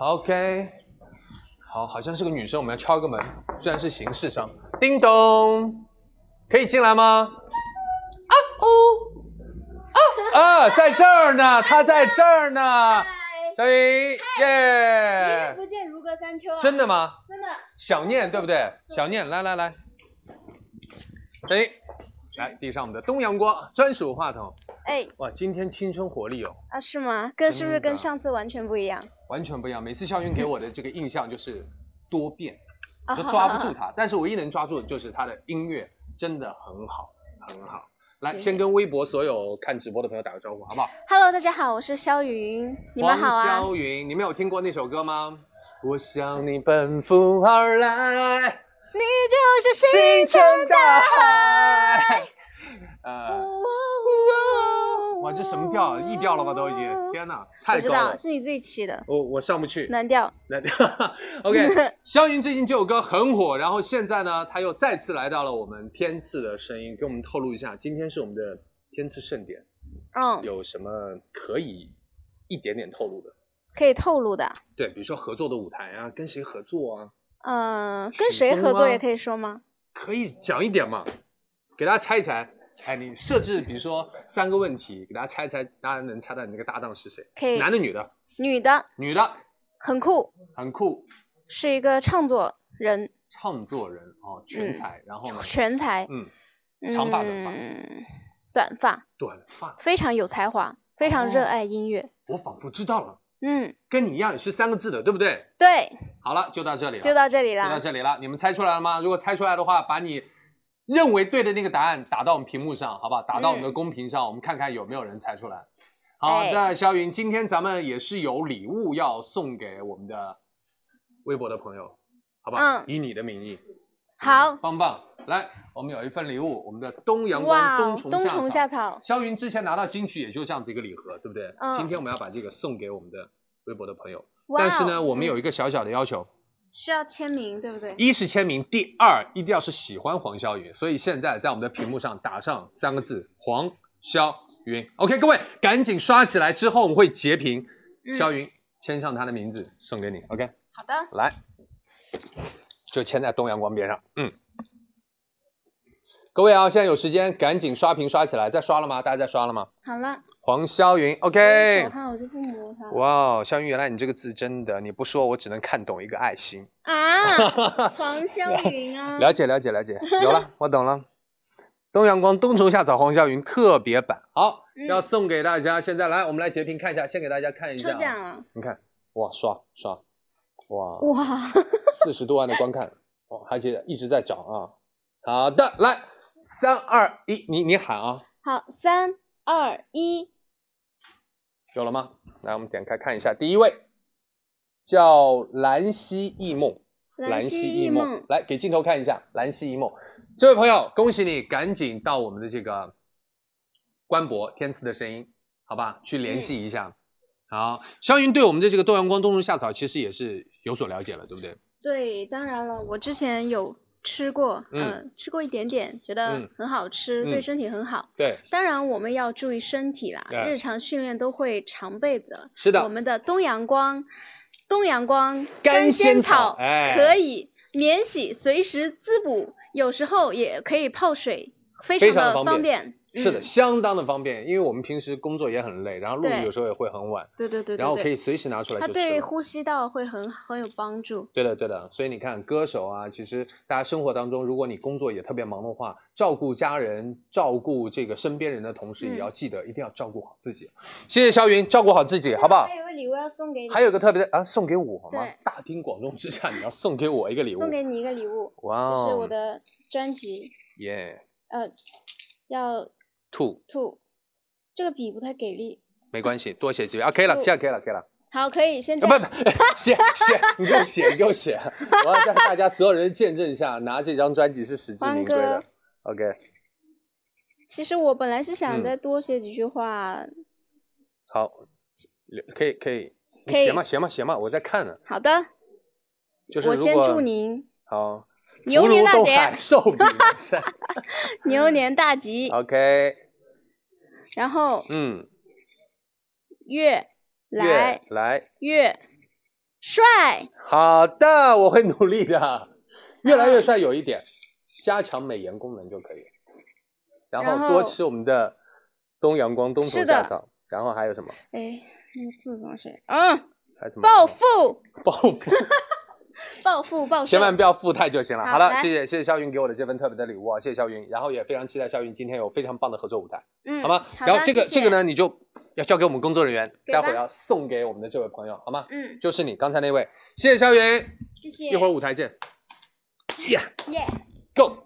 OK，好，好像是个女生，我们要敲个门，虽然是形式上。叮咚，可以进来吗？啊哦啊啊，在这儿呢，她在这儿呢。小云，耶！好不见，如隔三秋。真的吗？真的。想念，对不对？想念，来来来，小雨，来递上我们的东阳光专属话筒。哎，哇，今天青春活力哦。啊，是吗？跟是不是跟上次完全不一样？完全不一样。每次肖云给我的这个印象就是多变，都抓不住他。但是唯一能抓住的就是他的音乐真的很好，很好。来，先跟微博所有看直播的朋友打个招呼，好不好？Hello，大家好，我是肖云，你们好啊。肖云，你们有听过那首歌吗？我向你奔赴而来，你就是星辰大海。这什么调？E 调了吧？都已经，天哪，太高了！是你自己起的。我我上不去，难调，难调。OK，肖云最近这首歌很火，然后现在呢，他又再次来到了我们天赐的声音，给我们透露一下，今天是我们的天赐盛典，嗯，有什么可以一点点透露的？可以透露的。对，比如说合作的舞台啊，跟谁合作啊？嗯，跟谁合作也可以说吗？可以讲一点嘛，给大家猜一猜。哎，你设置，比如说三个问题，给大家猜猜，大家能猜到你那个搭档是谁？可以。男的，女的？女的。女的。很酷。很酷。是一个唱作人。唱作人哦，全才。然后。全才。嗯。长发短发。嗯短发。短发。非常有才华，非常热爱音乐。我仿佛知道了。嗯。跟你一样，也是三个字的，对不对？对。好了，就到这里了。就到这里了。就到这里了。你们猜出来了吗？如果猜出来的话，把你。认为对的那个答案打到我们屏幕上，好不好？打到我们的公屏上，我们看看有没有人猜出来。好的，肖云，今天咱们也是有礼物要送给我们的微博的朋友，好不好？嗯。以你的名义。好。棒棒。来，我们有一份礼物，我们的冬阳光、冬虫、冬虫夏草。肖云之前拿到金曲也就这样子一个礼盒，对不对？嗯。今天我们要把这个送给我们的微博的朋友，但是呢，我们有一个小小的要求。需要签名，对不对？一是签名，第二一定要是喜欢黄霄云，所以现在在我们的屏幕上打上三个字“黄霄云 ”，OK，各位赶紧刷起来，之后我们会截屏，霄云签上他的名字送给你，OK，好的，来，就签在东阳光边上，嗯。各位啊，现在有时间赶紧刷屏刷起来！在刷了吗？大家在刷了吗？好了，黄霄云，OK。我手汗，我就不摸哇，霄云，原来你这个字真的，你不说，我只能看懂一个爱心啊！黄霄云啊，了解了解了解，有了，我懂了。东阳光，冬虫夏草，黄霄云特别版，好，要送给大家。现在来，我们来截屏看一下，先给大家看一下。抽奖了，你看，哇，刷刷，哇哇，四十多万的观看，哇，而且一直在涨啊。好的，来。三二一，你你喊啊！好，三二一，有了吗？来，我们点开看一下，第一位叫兰溪一梦，兰溪一梦，来给镜头看一下，兰溪一梦，这位朋友，恭喜你，赶紧到我们的这个官博“天赐的声音”，好吧，去联系一下。好，肖云对我们的这个“冬阳光”“冬虫夏草”其实也是有所了解了，对不对？对，当然了，我之前有。吃过，嗯，吃过一点点，觉得很好吃，对身体很好。对，当然我们要注意身体啦。日常训练都会常备的。是的，我们的东阳光，东阳光甘仙草可以免洗，随时滋补，有时候也可以泡水，非常的方便。是的，相当的方便，因为我们平时工作也很累，然后录有时候也会很晚，对对对，然后可以随时拿出来。它对呼吸道会很很有帮助。对的对的，所以你看，歌手啊，其实大家生活当中，如果你工作也特别忙的话，照顾家人、照顾这个身边人的同时，也要记得一定要照顾好自己。谢谢肖云，照顾好自己，好不好？还有个礼物要送给，还有个特别的啊，送给我吗？大庭广众之下，你要送给我一个礼物，送给你一个礼物。哇这是我的专辑耶。呃，要。吐 o 这个笔不太给力。没关系，多写几遍啊，OK 了，现在可以了可以了。好，可以，先，不不，写写，你给我写，给我写，我要在大家所有人见证下拿这张专辑是实至名归的。OK。其实我本来是想再多写几句话。好，可以可以，写嘛写嘛写嘛，我在看呢。好的，就是我先祝您。好。牛年大吉，哈哈，牛年大吉。OK。然后嗯，越来越帅。好的，我会努力的。越来越帅，有一点，加强美颜功能就可以。然后多吃我们的东阳光冬虫夏草。然后还有什么？哎，那字怎么？写？嗯。还什么？暴富。暴富。暴富暴，千万不要富态就行了。好了，谢谢谢谢肖云给我的这份特别的礼物啊，谢谢肖云，然后也非常期待肖云今天有非常棒的合作舞台，嗯，好吗？然后这个这个呢，你就要交给我们工作人员，待会儿要送给我们的这位朋友，好吗？嗯，就是你刚才那位，谢谢肖云，谢谢，一会儿舞台见，Yeah，Yeah，Go，Go。